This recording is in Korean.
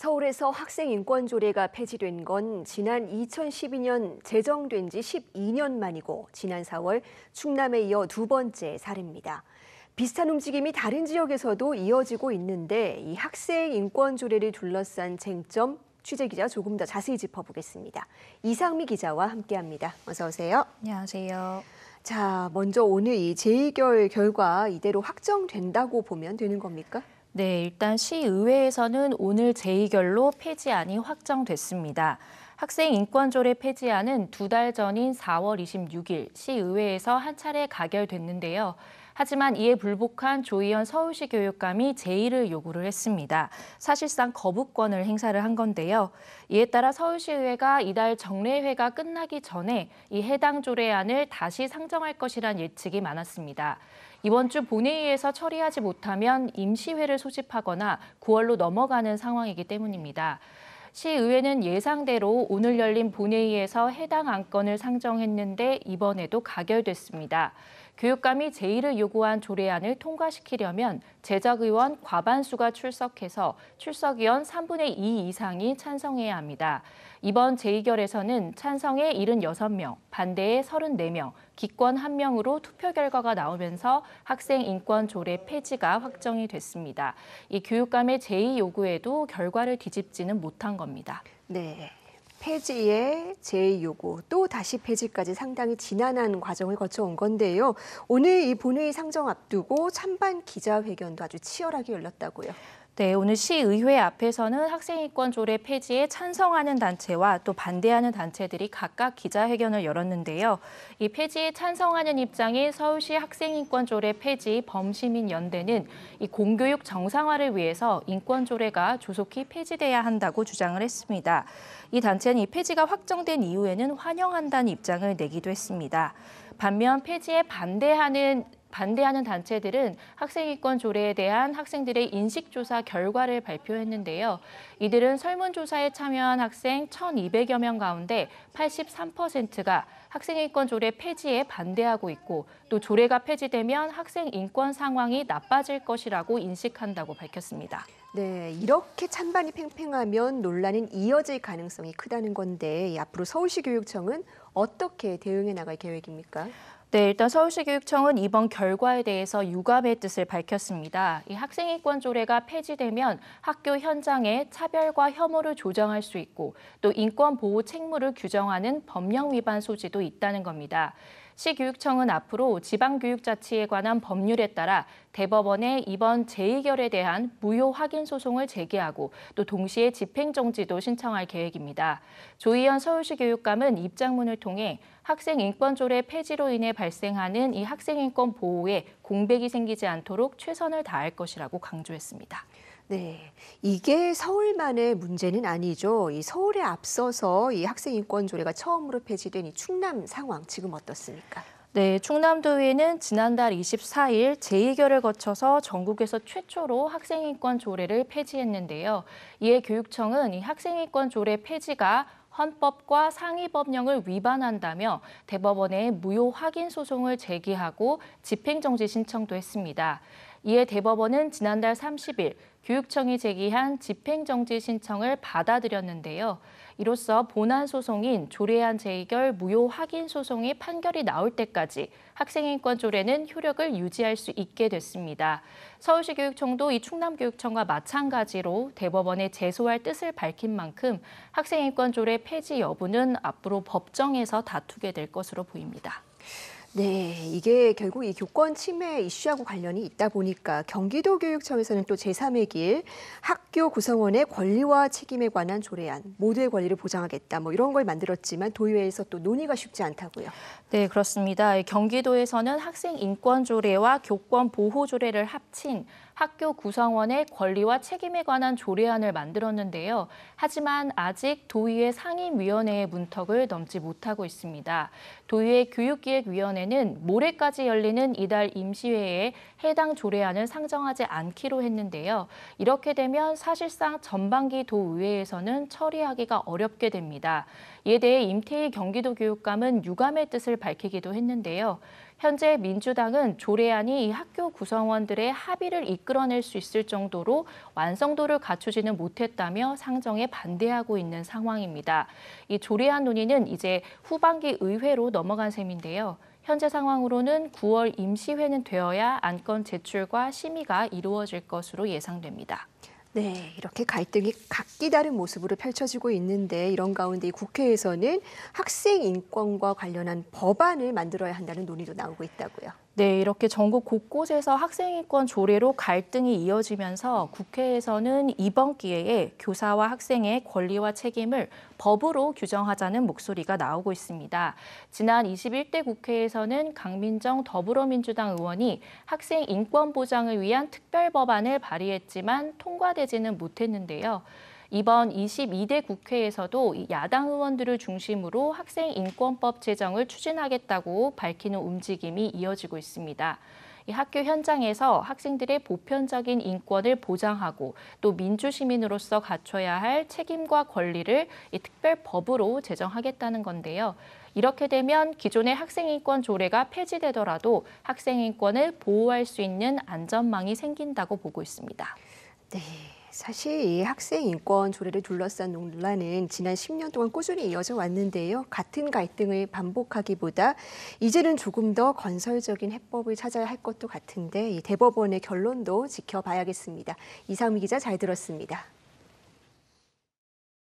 서울에서 학생 인권 조례가 폐지된 건 지난 2012년 제정된 지 12년 만이고 지난 4월 충남에 이어 두 번째 사례입니다. 비슷한 움직임이 다른 지역에서도 이어지고 있는데 이 학생 인권 조례를 둘러싼 쟁점 취재 기자 조금 더 자세히 짚어보겠습니다. 이상미 기자와 함께합니다. 어서 오세요. 안녕하세요. 자, 먼저 오늘 이 재의결 결과 이대로 확정된다고 보면 되는 겁니까? 네, 일단 시의회에서는 오늘 제의결로 폐지안이 확정됐습니다. 학생 인권조례 폐지안은 두 달 전인 4월 26일 시의회에서 한 차례 가결됐는데요. 하지만 이에 불복한 조희연 서울시 교육감이 제의를 요구를 했습니다. 사실상 거부권을 행사를 한 건데요. 이에 따라 서울시의회가 이달 정례회가 끝나기 전에 이 해당 조례안을 다시 상정할 것이란 예측이 많았습니다. 이번 주 본회의에서 처리하지 못하면 임시회를 소집하거나 9월로 넘어가는 상황이기 때문입니다. 시의회는 예상대로 오늘 열린 본회의에서 해당 안건을 상정했는데 이번에도 가결됐습니다. 교육감이 제의를 요구한 조례안을 통과시키려면 제작 의원 과반수가 출석해서 출석 의원 3분의 2 이상이 찬성해야 합니다. 이번 제의결에서는 찬성에 76명, 반대에 34명, 기권 1명으로 투표 결과가 나오면서 학생 인권 조례 폐지가 확정이 됐습니다. 이 교육감의 제의 요구에도 결과를 뒤집지는 못한 겁니다. 네. 폐지에 재요구 또 다시 폐지까지 상당히 지난한 과정을 거쳐온 건데요. 오늘 이 본회의 상정 앞두고 찬반 기자회견도 아주 치열하게 열렸다고요. 네, 오늘 시의회 앞에서는 학생인권 조례 폐지에 찬성하는 단체와 또 반대하는 단체들이 각각 기자회견을 열었는데요. 이 폐지에 찬성하는 입장인 서울시 학생인권 조례 폐지 범시민 연대는 이 공교육 정상화를 위해서 인권 조례가 조속히 폐지돼야 한다고 주장을 했습니다. 이 단체는 이 폐지가 확정된 이후에는 환영한다는 입장을 내기도 했습니다. 반면 폐지에 반대하는 반대하는 단체들은 학생이권 조례에 대한 학생들의 인식조사 결과를 발표했는데요. 이들은 설문조사에 참여한 학생 1,200여 명 가운데 83%가 학생인권 조례 폐지에 반대하고 있고 또 조례가 폐지되면 학생 인권 상황이 나빠질 것이라고 인식한다고 밝혔습니다. 네, 이렇게 찬반이 팽팽하면 논란은 이어질 가능성이 크다는 건데 앞으로 서울시 교육청은 어떻게 대응해 나갈 계획입니까? 네, 일단 서울시 교육청은 이번 결과에 대해서 유감의 뜻을 밝혔습니다. 이 학생인권 조례가 폐지되면 학교 현장에 차별과 혐오를 조정할 수 있고 또 인권 보호 책무를 규정하는 법령 위반 소지도 있다는 겁니다. 시교육청은 앞으로 지방교육자치에 관한 법률에 따라 대법원의 이번 재2결에 대한 무효 확인 소송을 제기하고 또 동시에 집행정지도 신청할 계획입니다. 조희연 서울시 교육감은 입장문을 통해 학생 인권조례 폐지로 인해 발생하는 이 학생 인권 보호에 공백이 생기지 않도록 최선을 다할 것이라고 강조했습니다. 네. 이게 서울만의 문제는 아니죠. 이 서울에 앞서서 이 학생 인권 조례가 처음으로 폐지된 이 충남 상황 지금 어떻습니까? 네, 충남도의회는 지난달 24일 재2결을 거쳐서 전국에서 최초로 학생인권 조례를 폐지했는데요. 이에 교육청은 이 학생인권 조례 폐지가 헌법과 상위법령을 위반한다며 대법원에 무효 확인 소송을 제기하고 집행정지 신청도 했습니다. 이에 대법원은 지난달 30일 교육청이 제기한 집행정지 신청을 받아들였는데요. 이로써 본안 소송인 조례안 재의결 무효 확인 소송이 판결이 나올 때까지 학생인권 조례는 효력을 유지할 수 있게 됐습니다. 서울시 교육청도 이 충남교육청과 마찬가지로 대법원에 제소할 뜻을 밝힌 만큼 학생인권 조례 폐지 여부는 앞으로 법정에서 다투게 될 것으로 보입니다. 네, 이게 결국 이 교권 침해 이슈하고 관련이 있다 보니까 경기도 교육청에서는 또 제3의 길 학교 구성원의 권리와 책임에 관한 조례안 모두의 권리를 보장하겠다 뭐 이런 걸 만들었지만 도의회에서 또 논의가 쉽지 않다고요. 네, 그렇습니다. 경기도에서는 학생 인권 조례와 교권 보호 조례를 합친 학교 구성원의 권리와 책임에 관한 조례안을 만들었는데요. 하지만 아직 도의회 상임위원회의 문턱을 넘지 못하고 있습니다. 도의회 교육기획위원회는 모레까지 열리는 이달 임시회에 해당 조례안을 상정하지 않기로 했는데요. 이렇게 되면 사실상 전반기 도의회에서는 처리하기가 어렵게 됩니다. 이에 대해 임태희 경기도 교육감은 유감의 뜻을 밝히기도 했는데요. 현재 민주당은 조례안이 학교 구성원들의 합의를 이끌어낼 수 있을 정도로 완성도를 갖추지는 못했다며 상정에 반대하고 있는 상황입니다. 이 조례안 논의는 이제 후반기 의회로 넘어간 셈인데요. 현재 상황으로는 9월 임시회는 되어야 안건 제출과 심의가 이루어질 것으로 예상됩니다. 네, 이렇게 갈등이 각기 다른 모습으로 펼쳐지고 있는데 이런 가운데 이 국회에서는 학생 인권과 관련한 법안을 만들어야 한다는 논의도 나오고 있다고요. 네, 이렇게 전국 곳곳에서 학생인권 조례로 갈등이 이어지면서 국회에서는 이번 기회에 교사와 학생의 권리와 책임을 법으로 규정하자는 목소리가 나오고 있습니다. 지난 21대 국회에서는 강민정 더불어민주당 의원이 학생 인권 보장을 위한 특별 법안을 발의했지만 통과되지는 못했는데요. 이번 22대 국회에서도 야당 의원들을 중심으로 학생 인권법 제정을 추진하겠다고 밝히는 움직임이 이어지고 있습니다. 학교 현장에서 학생들의 보편적인 인권을 보장하고 또 민주시민으로서 갖춰야 할 책임과 권리를 특별법으로 제정하겠다는 건데요. 이렇게 되면 기존의 학생인권 조례가 폐지되더라도 학생인권을 보호할 수 있는 안전망이 생긴다고 보고 있습니다. 네. 사실 학생 인권 조례를 둘러싼 논란은 지난 10년 동안 꾸준히 이어져 왔는데요. 같은 갈등을 반복하기보다 이제는 조금 더 건설적인 해법을 찾아야 할 것도 같은데 이 대법원의 결론도 지켜봐야겠습니다. 이상미 기자 잘 들었습니다.